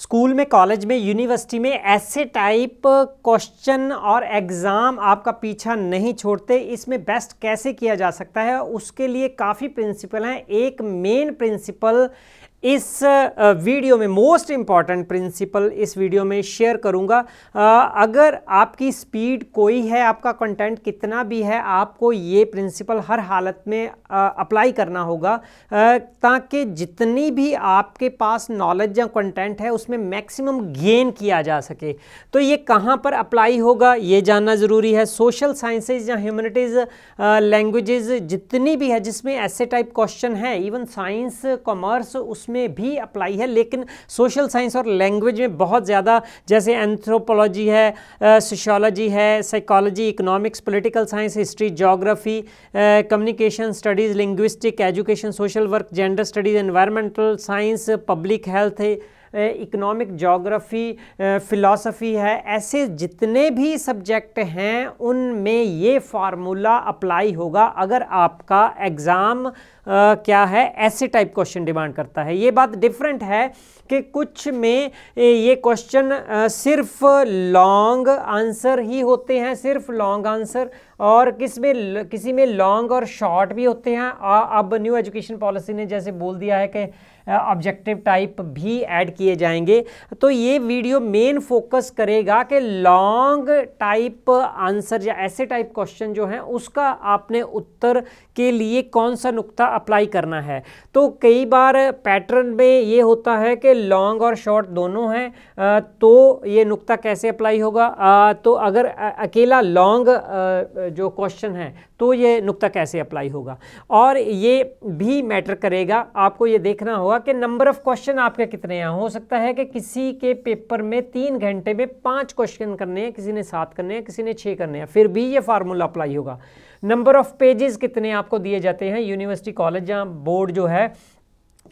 School में college में university में ऐसे टाइप क्वेश्चन और एग्ज़ाम आपका पीछा नहीं छोड़ते इसमें बेस्ट कैसे किया जा सकता है उसके लिए काफ़ी प्रिंसिपल हैं एक मेन प्रिंसिपल इस वीडियो में मोस्ट इम्पॉर्टेंट प्रिंसिपल इस वीडियो में शेयर करूंगा अगर आपकी स्पीड कोई है आपका कंटेंट कितना भी है आपको ये प्रिंसिपल हर हालत में अप्लाई करना होगा ताकि जितनी भी आपके पास नॉलेज या कंटेंट है उसमें मैक्सिमम गेन किया जा सके तो ये कहाँ पर अप्लाई होगा ये जानना ज़रूरी है सोशल साइंसेज या ह्यूमनिटीज़ लैंग्वेज जितनी भी है जिसमें ऐसे टाइप क्वेश्चन है इवन साइंस कॉमर्स उस में भी अप्लाई है लेकिन सोशल साइंस और लैंग्वेज में बहुत ज़्यादा जैसे एंथ्रोपोलॉजी है सोशोलॉजी है psychology economics political science history geography communication studies linguistic education social work gender studies environmental science public health economic geography philosophy है ऐसे जितने भी सब्जेक्ट हैं उनमें ये फार्मूला अप्लाई होगा अगर आपका एग्ज़ाम क्या है ऐसे टाइप क्वेश्चन डिमांड करता है ये बात डिफरेंट है कि कुछ में ये क्वेश्चन सिर्फ लॉन्ग आंसर ही होते हैं सिर्फ लॉन्ग आंसर और किस में किसी में लॉन्ग और शॉर्ट भी होते हैं अब न्यू एजुकेशन पॉलिसी ने जैसे बोल दिया है कि ऑब्जेक्टिव टाइप भी ऐड किए जाएंगे तो ये वीडियो मेन फोकस करेगा कि लॉन्ग टाइप आंसर या ऐसे टाइप क्वेश्चन जो हैं उसका आपने उत्तर के लिए कौन सा नुक्ता अप्लाई करना है तो कई बार पैटर्न में ये होता है कि लॉन्ग और शॉर्ट दोनों हैं तो ये नुक्ता कैसे अप्लाई होगा तो अगर अकेला लॉन्ग जो क्वेश्चन है तो ये नुक्ता कैसे अप्लाई होगा और ये भी मैटर करेगा आपको ये देखना होगा कि नंबर ऑफ क्वेश्चन आपके कितने हैं हो सकता है कि किसी के पेपर में तीन घंटे में पांच क्वेश्चन करने हैं किसी ने सात करने हैं किसी ने छः करने हैं फिर भी ये फार्मूला अप्लाई होगा नंबर ऑफ पेजेस कितने आपको दिए जाते हैं यूनिवर्सिटी कॉलेज या बोर्ड जो है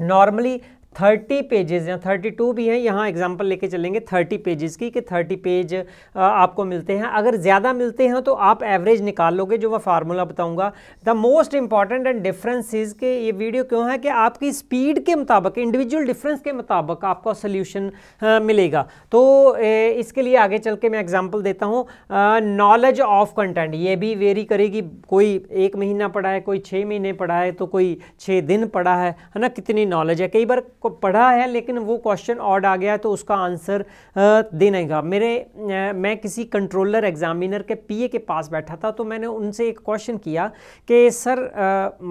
नॉर्मली थर्टी पेजेस या थर्टी टू भी हैं यहाँ एग्जाम्पल लेके चलेंगे थर्टी पेजेस की कि थर्टी पेज आपको मिलते हैं अगर ज़्यादा मिलते हैं तो आप एवरेज निकाल लोगे जो मैं फार्मूला बताऊंगा the most important and difference is के ये वीडियो क्यों है कि आपकी स्पीड के मुताबिक इंडिविजुअल डिफरेंस के मुताबिक आपका सोल्यूशन मिलेगा तो ए, इसके लिए आगे चल के मैं एग्जाम्पल देता हूँ नॉलेज ऑफ कंटेंट ये भी वेरी करेगी कोई एक महीना पढ़ा है कोई छः महीने पढ़ा है तो कोई छः दिन पढ़ा है है ना कितनी नॉलेज है कई बार को पढ़ा है लेकिन वो क्वेश्चन ऑड आ गया तो उसका आंसर देने का मेरे मैं किसी कंट्रोलर एग्जामिनर के पीए के पास बैठा था तो मैंने उनसे एक क्वेश्चन किया कि सर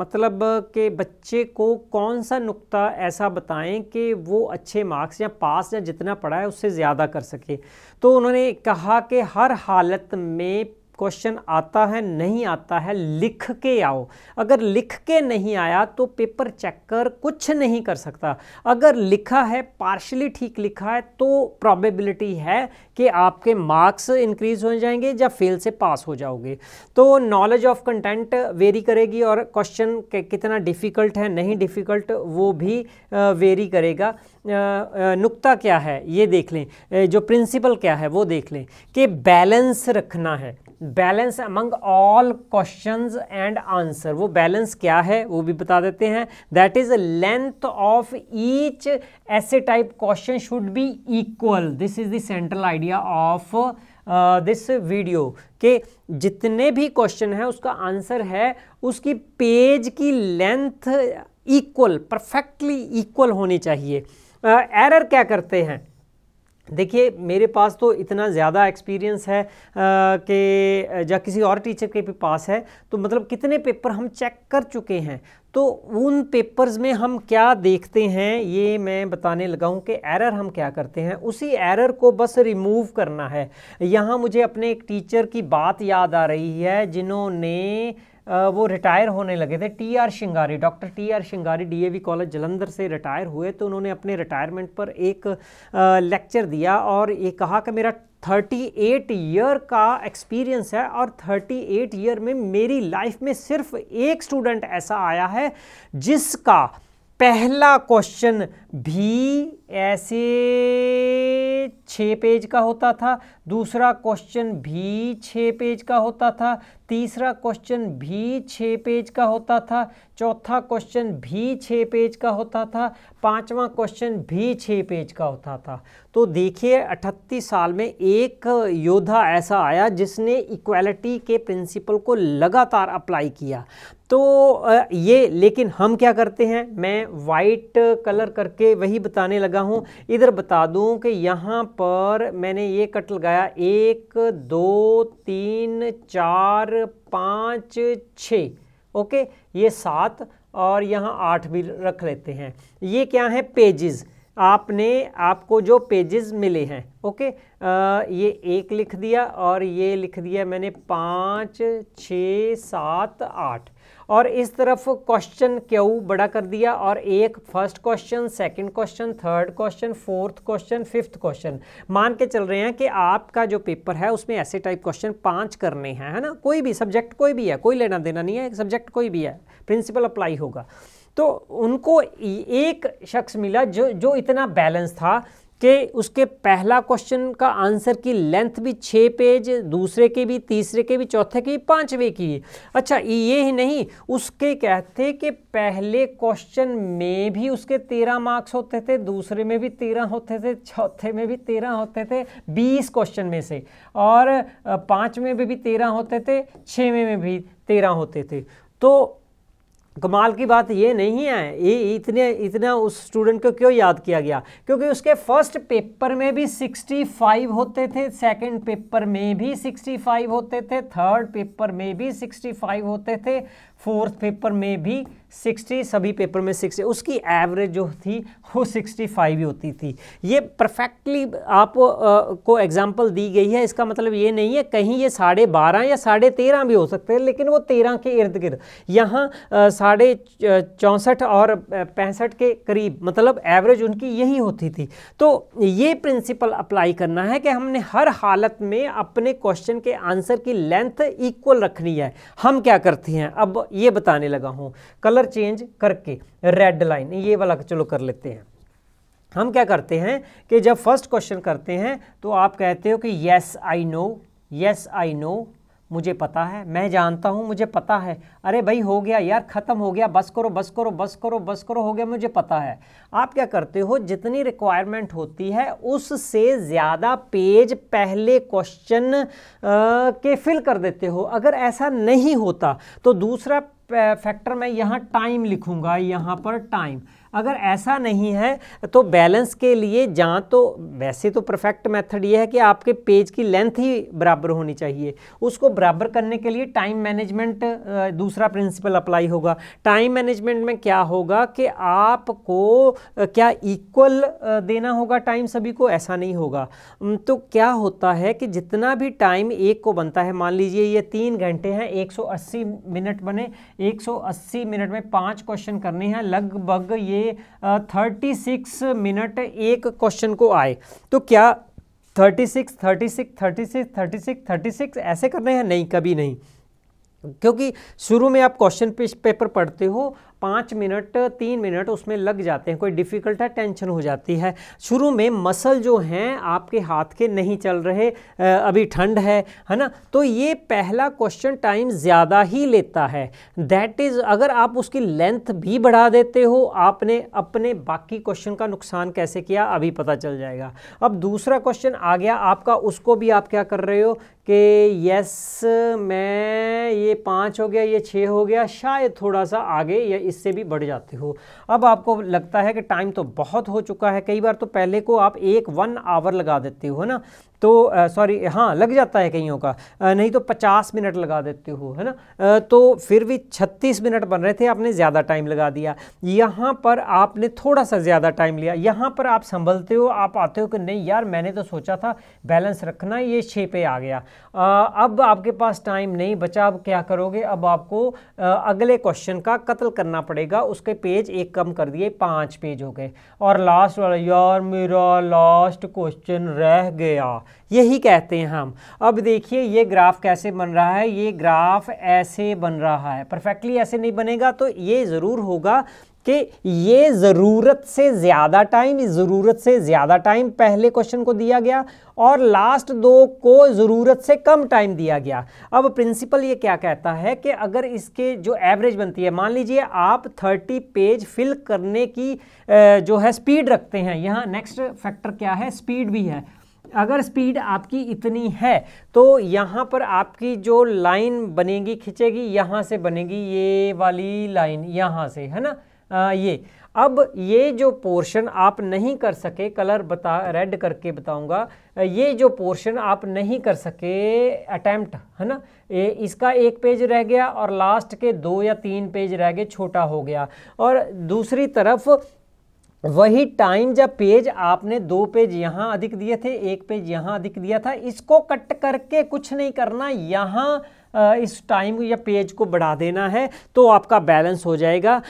मतलब के बच्चे को कौन सा नुक्ता ऐसा बताएं कि वो अच्छे मार्क्स या पास या जितना पढ़ा है उससे ज़्यादा कर सके तो उन्होंने कहा कि हर हालत में क्वेश्चन आता है नहीं आता है लिख के आओ अगर लिख के नहीं आया तो पेपर चेकर कुछ नहीं कर सकता अगर लिखा है पार्शली ठीक लिखा है तो प्रॉबेबिलिटी है कि आपके मार्क्स इंक्रीज हो जाएंगे या फेल से पास हो जाओगे तो नॉलेज ऑफ कंटेंट वेरी करेगी और क्वेश्चन कितना डिफ़िकल्ट है नहीं डिफ़िकल्ट वो भी वेरी करेगा नुक्ता क्या है ये देख लें जो प्रिंसिपल क्या है वो देख लें कि बैलेंस रखना है balance among all questions and answer वो बैलेंस क्या है वो भी बता देते हैं that is length of each ऐसे type question should be equal this is central central idea of this video के जितने भी क्वेश्चन हैं उसका आंसर है उसकी पेज की लेंथ इक्वल परफेक्टली इक्वल होनी चाहिए एरर uh, क्या करते हैं देखिए मेरे पास तो इतना ज़्यादा एक्सपीरियंस है कि या किसी और टीचर के भी पास है तो मतलब कितने पेपर हम चेक कर चुके हैं तो उन पेपर्स में हम क्या देखते हैं ये मैं बताने लगा हूँ कि एरर हम क्या करते हैं उसी एरर को बस रिमूव करना है यहाँ मुझे अपने एक टीचर की बात याद आ रही है जिन्होंने वो रिटायर होने लगे थे T R Shingari doctor T R Shingari D college Jalandhar से रिटायर हुए तो उन्होंने अपने रिटायरमेंट पर एक लेक्चर दिया और ये कहा कि मेरा 38 ईयर का एक्सपीरियंस है और 38 ईयर में मेरी लाइफ में सिर्फ एक स्टूडेंट ऐसा आया है जिसका पहला क्वेश्चन भी ऐसे छः पेज का होता था दूसरा क्वेश्चन भी छः पेज का होता था तीसरा क्वेश्चन भी छः पेज का होता था चौथा क्वेश्चन भी छः पेज का होता था पांचवा क्वेश्चन भी छः पेज का होता था तो देखिए अठत्तीस साल में एक योद्धा ऐसा आया जिसने इक्वालिटी के प्रिंसिपल को लगातार अप्लाई किया तो ये लेकिन हम क्या करते हैं मैं वाइट कलर करके वही बताने लगा हूँ इधर बता दूँ कि यहाँ पर मैंने ये कट लगाया एक दो तीन चार पाँच छ ओके ये सात और यहाँ आठ भी रख लेते हैं ये क्या है पेजेस आपने आपको जो पेजेस मिले हैं ओके आ, ये एक लिख दिया और ये लिख दिया मैंने पाँच छ सात आठ और इस तरफ क्वेश्चन क्यू बड़ा कर दिया और एक first question second question third question fourth question fifth question मान के चल रहे हैं कि आपका जो पेपर है उसमें ऐसे टाइप क्वेश्चन पाँच करने हैं है ना कोई भी सब्जेक्ट कोई भी है कोई लेना देना नहीं है सब्जेक्ट कोई भी है प्रिंसिपल अप्लाई होगा तो उनको एक शख्स मिला जो जो इतना बैलेंस था कि उसके पहला क्वेश्चन का आंसर की लेंथ भी छः पेज दूसरे के भी तीसरे के भी चौथे के भी पाँचवें की अच्छा ये ही नहीं उसके कहते कि पहले क्वेश्चन में भी उसके तेरह मार्क्स होते थे दूसरे में भी तेरह होते थे चौथे में भी तेरह होते थे बीस क्वेश्चन में से और पाँचवें में भी तेरह होते थे छवें में भी तेरह होते थे तो कमाल की बात ये नहीं है ये इतने इतना उस स्टूडेंट को क्यों याद किया गया क्योंकि उसके फर्स्ट पेपर में भी 65 होते थे सेकंड पेपर में भी 65 होते थे थर्ड पेपर में भी 65 होते थे फोर्थ पेपर में भी सिक्सटी सभी पेपर में सिक्सटी उसकी एवरेज जो थी वो सिक्सटी फाइव ही होती थी ये परफेक्टली आप आ, को एग्जांपल दी गई है इसका मतलब ये नहीं है कहीं ये साढ़े बारह या साढ़े तेरह भी हो सकते हैं लेकिन वो तेरह के इर्द गिर्द यहाँ साढ़े चौंसठ और पैंसठ के करीब मतलब एवरेज उनकी यही होती थी तो ये प्रिंसिपल अप्लाई करना है कि हमने हर हालत में अपने क्वेश्चन के आंसर की लेंथ इक्वल रखनी है हम क्या करते हैं अब ये बताने लगा हूँ कलर चेंज करके रेड लाइन ये वाला चलो कर लेते हैं हम क्या करते हैं कि जब फर्स्ट क्वेश्चन करते हैं तो आप कहते हो कि yes I know yes I know मुझे पता है मैं जानता हूँ मुझे पता है अरे भाई हो गया यार ख़त्म हो गया बस करो बस करो बस करो बस करो हो गया मुझे पता है आप क्या करते हो जितनी रिक्वायरमेंट होती है उससे ज़्यादा पेज पहले क्वेश्चन के फिल कर देते हो अगर ऐसा नहीं होता तो दूसरा फैक्टर मैं यहाँ टाइम लिखूँगा यहाँ पर टाइम अगर ऐसा नहीं है तो बैलेंस के लिए जहाँ तो वैसे तो परफेक्ट मेथड ये है कि आपके पेज की लेंथ ही बराबर होनी चाहिए उसको बराबर करने के लिए टाइम मैनेजमेंट दूसरा प्रिंसिपल अप्लाई होगा टाइम मैनेजमेंट में क्या होगा कि आपको क्या इक्वल देना होगा टाइम सभी को ऐसा नहीं होगा तो क्या होता है कि जितना भी टाइम एक को बनता है मान लीजिए ये तीन घंटे हैं एक मिनट बने एक मिनट में पाँच क्वेश्चन करने हैं लगभग ये से थर्टी सिक्स मिनट एक क्वेश्चन को आए तो क्या thirty six thirty six thirty six thirty six thirty six ऐसे करने हैं नहीं कभी नहीं क्योंकि शुरू में आप क्वेश्चन पेपर पढ़ते हो पाँच मिनट तीन मिनट उसमें लग जाते हैं कोई डिफ़िकल्ट है टेंशन हो जाती है शुरू में मसल जो हैं आपके हाथ के नहीं चल रहे अभी ठंड है है ना तो ये पहला क्वेश्चन टाइम ज़्यादा ही लेता है दैट इज़ अगर आप उसकी लेंथ भी बढ़ा देते हो आपने अपने बाकी क्वेश्चन का नुकसान कैसे किया अभी पता चल जाएगा अब दूसरा क्वेश्चन आ गया आपका उसको भी आप क्या कर रहे हो कि यस मैं ये पाँच हो गया ये छः हो गया शायद थोड़ा सा आगे या इससे भी बढ़ जाते हो अब आपको लगता है कि टाइम तो बहुत हो चुका है कई बार तो पहले को आप एक वन आवर लगा देते हो ना तो सॉरी हाँ लग जाता है कईयों का आ, नहीं तो 50 मिनट लगा देते हो है ना आ, तो फिर भी 36 मिनट बन रहे थे आपने ज़्यादा टाइम लगा दिया यहाँ पर आपने थोड़ा सा ज़्यादा टाइम लिया यहाँ पर आप संभलते हो आप आते हो कि नहीं यार मैंने तो सोचा था बैलेंस रखना ये छः पे आ गया आ, अब आपके पास टाइम नहीं बचा अब क्या करोगे अब आपको अगले क्वेश्चन का कत्ल करना पड़ेगा उसके पेज एक कम कर दिए पाँच पेज हो गए और लास्ट वाला यार मेरा लास्ट क्वेश्चन रह गया यही कहते हैं हम अब देखिए ये ग्राफ कैसे बन रहा है ये ग्राफ ऐसे बन रहा है परफेक्टली ऐसे नहीं बनेगा तो ये ज़रूर होगा कि ये ज़रूरत से ज़्यादा टाइम ज़रूरत से ज़्यादा टाइम पहले क्वेश्चन को दिया गया और लास्ट दो को ज़रूरत से कम टाइम दिया गया अब प्रिंसिपल ये क्या कहता है कि अगर इसके जो एवरेज बनती है मान लीजिए आप 30 पेज फिल करने की जो है स्पीड रखते हैं यहाँ नेक्स्ट फैक्टर क्या है स्पीड भी है अगर स्पीड आपकी इतनी है तो यहाँ पर आपकी जो लाइन बनेगी खिंचेगी यहाँ से बनेगी ये वाली लाइन यहाँ से है ना आ, ये अब ये जो पोर्शन आप नहीं कर सके कलर बता रेड करके बताऊंगा ये जो पोर्शन आप नहीं कर सके अटैम्प्ट है ना ये इसका एक पेज रह गया और लास्ट के दो या तीन पेज रह गए छोटा हो गया और दूसरी तरफ वही टाइम जब पेज आपने दो पेज यहाँ अधिक दिए थे एक पेज यहाँ अधिक दिया था इसको कट करके कुछ नहीं करना यहाँ इस टाइम या पेज को बढ़ा देना है तो आपका बैलेंस हो जाएगा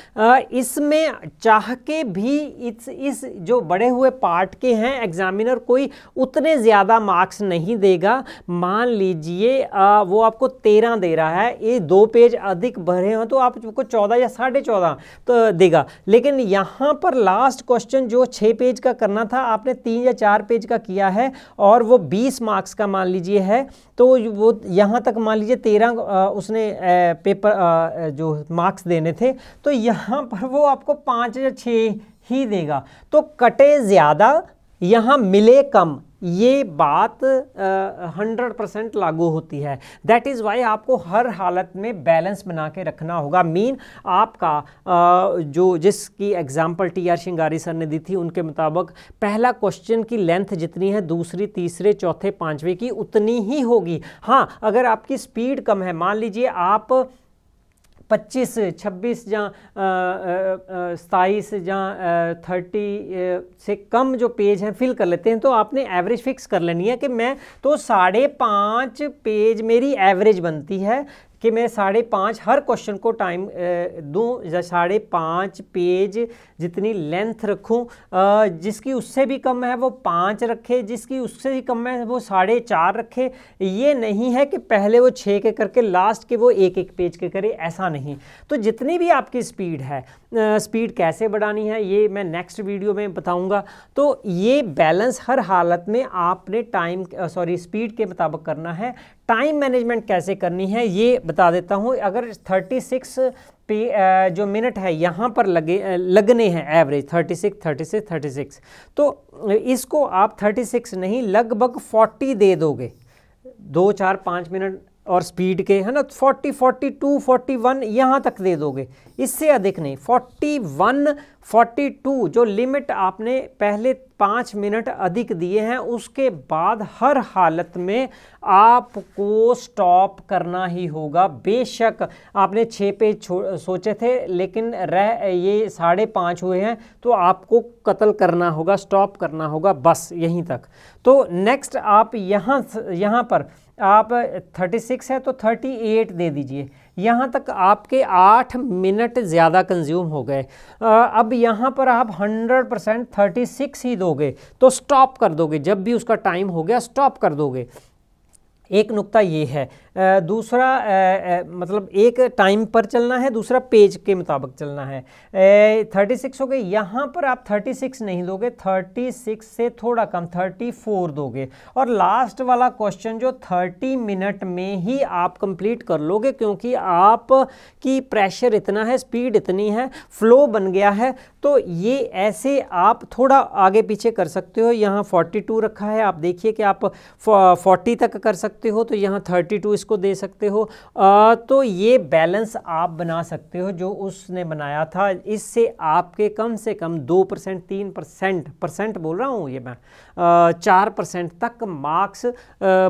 इसमें चाह के भी इस इस जो बड़े हुए पार्ट के हैं एग्जामिनर कोई उतने ज़्यादा मार्क्स नहीं देगा मान लीजिए वो आपको तेरह दे रहा है ये दो पेज अधिक भरे हों तो आपको चौदह या साढ़े चौदह तो देगा लेकिन यहाँ पर लास्ट क्वेश्चन जो छः पेज का करना था आपने तीन या चार पेज का किया है और वो बीस मार्क्स का मान लीजिए है तो वो यहाँ तक मान लीजिए तेरह उसने पेपर जो मार्क्स देने थे तो यहाँ पर वो आपको पाँच या छः ही देगा तो कटे ज़्यादा यहाँ मिले कम ये बात हंड्रेड परसेंट लागू होती है दैट इज़ वाई आपको हर हालत में बैलेंस बना के रखना होगा मीन आपका uh, जो जिसकी example T R Shingari sir ने दी थी उनके मुताबिक पहला क्वेश्चन की लेंथ जितनी है दूसरी तीसरे चौथे पाँचवें की उतनी ही होगी हाँ अगर आपकी स्पीड कम है मान लीजिए आप पच्चीस छब्बीस ज सताईस ज थर्टी से कम जो पेज हैं फिल कर लेते हैं तो आपने एवरेज फिक्स कर लेनी है कि मैं तो साढ़े पाँच पेज मेरी एवरेज बनती है कि मैं साढ़े पाँच हर क्वेश्चन को टाइम दूँ या साढ़े पाँच पेज जितनी लेंथ रखूँ जिसकी उससे भी कम है वो पाँच रखे जिसकी उससे भी कम है वो साढ़े चार रखे ये नहीं है कि पहले वो छः के करके लास्ट के वो एक एक पेज के करे ऐसा नहीं तो जितनी भी आपकी स्पीड है स्पीड कैसे बढ़ानी है ये मैं नेक्स्ट वीडियो में बताऊँगा तो ये बैलेंस हर हालत में आपने टाइम सॉरी स्पीड के मुताबिक करना है टाइम मैनेजमेंट कैसे करनी है ये बता देता हूँ अगर 36 पे जो मिनट है यहाँ पर लगे लगने हैं एवरेज 36, 36, 36 तो इसको आप 36 नहीं लगभग 40 दे दोगे दो चार पाँच मिनट और स्पीड के है ना 40, 42, 41 यहाँ तक दे दोगे इससे अधिक नहीं 41, 42 जो लिमिट आपने पहले पाँच मिनट अधिक दिए हैं उसके बाद हर हालत में आपको स्टॉप करना ही होगा बेशक आपने छः पेज सोचे थे लेकिन रह ये साढ़े पाँच हुए हैं तो आपको कत्ल करना होगा स्टॉप करना होगा बस यहीं तक तो नेक्स्ट आप यहाँ यहाँ पर आप 36 है तो 38 दे दीजिए यहाँ तक आपके आठ मिनट ज़्यादा कंज्यूम हो गए अब यहाँ पर आप 100 परसेंट थर्टी ही दोगे तो स्टॉप कर दोगे जब भी उसका टाइम हो गया स्टॉप कर दोगे एक नुक्ता ये है दूसरा मतलब एक टाइम पर चलना है दूसरा पेज के मुताबिक चलना है थर्टी सिक्स हो गए यहाँ पर आप थर्टी सिक्स नहीं दोगे थर्टी सिक्स से थोड़ा कम थर्टी फोर दोगे और लास्ट वाला क्वेश्चन जो थर्टी मिनट में ही आप कंप्लीट कर लोगे क्योंकि आप की प्रेशर इतना है स्पीड इतनी है फ्लो बन गया है तो ये ऐसे आप थोड़ा आगे पीछे कर सकते हो यहाँ फोर्टी टू रखा है आप देखिए कि आप फोर्टी तक कर सकते सकते हो तो यहाँ थर्टी टू इसको दे सकते हो आ, तो ये बैलेंस आप बना सकते हो जो उसने बनाया था इससे आपके कम से कम दो परसेंट तीन परसेंट परसेंट बोल रहा हूँ ये मैं चार परसेंट तक मार्क्स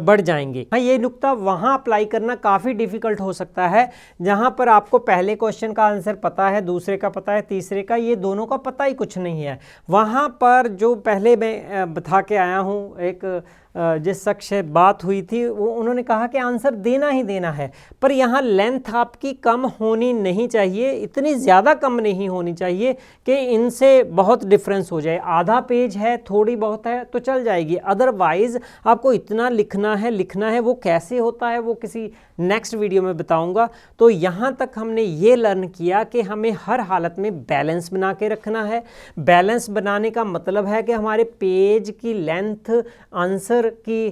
बढ़ जाएंगे हाँ ये नुकता वहाँ अप्लाई करना काफ़ी डिफ़िकल्ट हो सकता है जहाँ पर आपको पहले क्वेश्चन का आंसर पता है दूसरे का पता है तीसरे का ये दोनों का पता ही कुछ नहीं है वहाँ पर जो पहले मैं बता के आया हूँ एक जिस शख्स से बात हुई थी वो उन्होंने कहा कि आंसर देना ही देना है पर यहाँ लेंथ आपकी कम होनी नहीं चाहिए इतनी ज़्यादा कम नहीं होनी चाहिए कि इनसे बहुत डिफरेंस हो जाए आधा पेज है थोड़ी बहुत है तो चल जाएगी अदरवाइज़ आपको इतना लिखना है लिखना है वो कैसे होता है वो किसी नेक्स्ट वीडियो में बताऊंगा तो यहाँ तक हमने ये लर्न किया कि हमें हर हालत में बैलेंस बना के रखना है बैलेंस बनाने का मतलब है कि हमारे पेज की लेंथ आंसर की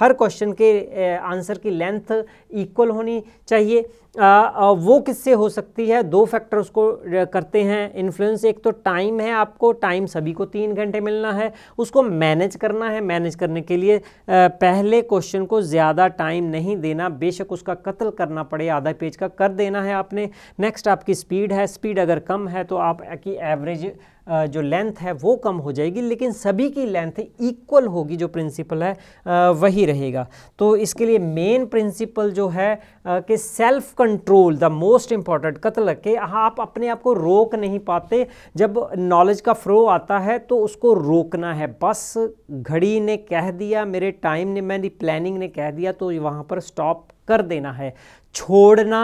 हर क्वेश्चन के आंसर की लेंथ इक्वल होनी चाहिए आ, आ, वो किससे हो सकती है दो फैक्टर उसको करते हैं इन्फ्लुएंस एक तो टाइम है आपको टाइम सभी को तीन घंटे मिलना है उसको मैनेज करना है मैनेज करने के लिए आ, पहले क्वेश्चन को ज़्यादा टाइम नहीं देना बेशक उस उसका कत्ल करना पड़े आधा पेज का कर देना है आपने नेक्स्ट आपकी स्पीड है स्पीड अगर कम है तो आपकी एवरेज जो लेंथ है वो कम हो जाएगी लेकिन सभी की लेंथ इक्वल होगी जो प्रिंसिपल है वही रहेगा तो इसके लिए मेन प्रिंसिपल जो है कि self control the most important कत्ल के आप अपने आप को रोक नहीं पाते जब नॉलेज का फ्लो आता है तो उसको रोकना है बस घड़ी ने कह दिया मेरे टाइम ने मेरी प्लानिंग ने कह दिया तो वहाँ पर स्टॉप कर देना है छोड़ना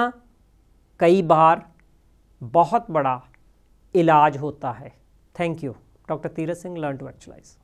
कई बार बहुत बड़ा इलाज होता है Thank you. Dr. Teera Singh Learn to actualize.